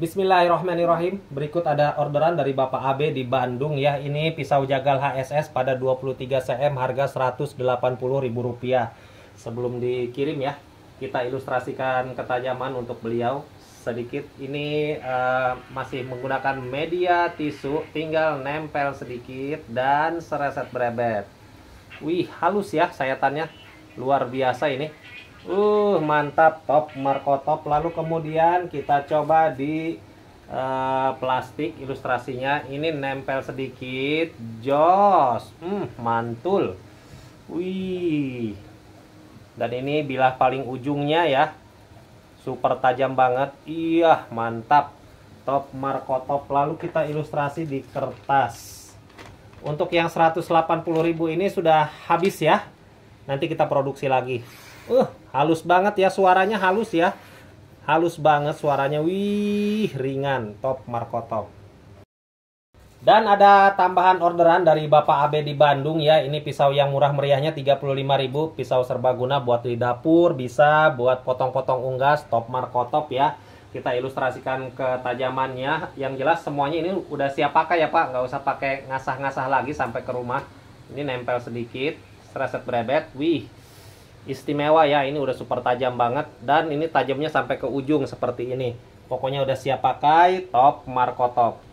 Bismillahirrahmanirrahim. Berikut ada orderan dari Bapak AB di Bandung ya. Ini pisau jagal HSS pada 23 cm harga Rp180.000. Sebelum dikirim ya, kita ilustrasikan ketajaman untuk beliau sedikit. Ini uh, masih menggunakan media tisu, tinggal nempel sedikit dan sereset brebet. Wih, halus ya sayatannya. Luar biasa ini. Uh, mantap top Marco top. Lalu kemudian kita coba di uh, plastik ilustrasinya. Ini nempel sedikit. Jos. Hmm, mantul. Wih. Dan ini bilah paling ujungnya ya. Super tajam banget. Iya, mantap. Top Marco top. Lalu kita ilustrasi di kertas. Untuk yang 180.000 ini sudah habis ya. Nanti kita produksi lagi. Uh, halus banget ya suaranya halus ya. Halus banget suaranya. Wih, ringan. Top Marco Top. Dan ada tambahan orderan dari Bapak AB di Bandung ya. Ini pisau yang murah meriahnya 35.000, pisau serbaguna buat di dapur, bisa buat potong-potong unggas, top Marco Top ya. Kita ilustrasikan ketajamannya. Yang jelas semuanya ini udah siap pakai ya, Pak. Nggak usah pakai ngasah-ngasah lagi sampai ke rumah. Ini nempel sedikit, stresset brebet, Wih, istimewa ya ini udah super tajam banget dan ini tajamnya sampai ke ujung seperti ini pokoknya udah siap pakai top markotop.